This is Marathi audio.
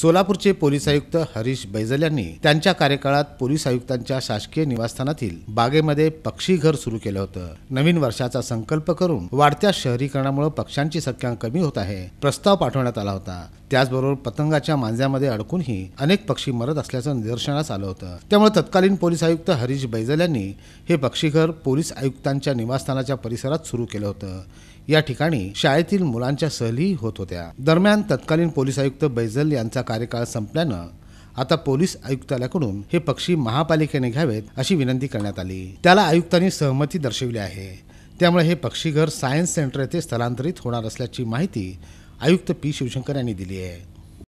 सोलापूरचे पोलीस आयुक्त हरीश बैजल यांनी त्यांच्या कार्यकाळात पोलीस आयुक्तांच्या शासकीय निवासस्थानातील बागेमध्ये पक्षी घर सुरू केलं होतं नवीन वर्षाचा संकल्प करून वाढत्या शहरीकरणामुळे पक्ष्यांची संख्या कमी होत आहे प्रस्ताव पाठवण्यात आला होता त्याचबरोबर पतंगाच्या मांज्यामध्ये अडकूनही अनेक पक्षी मरत असल्याचं निदर्शनास आलं होतं त्यामुळे तत्कालीन पोलीस आयुक्त हरीश बैजल यांनी हे पक्षीघर पोलीस आयुक्तांच्या निवासस्थानाच्या परिसरात सुरू केलं होतं या ठिकाणी शाळेतील मुलांच्या सहली होत होत्या दरम्यान तत्कालीन पोलीस आयुक्त बैजल यांचा कार्यकाळ संपल्यानं आता पोलीस आयुक्तालयाकडून हे पक्षी महापालिकेने घ्यावेत अशी विनंती करण्यात आली त्याला आयुक्तांनी सहमती दर्शविली आहे त्यामुळे हे पक्षीघर सायन्स सेंटर येथे स्थलांतरित होणार असल्याची माहिती आयुक्त पी शिवशंकर यांनी दिली आहे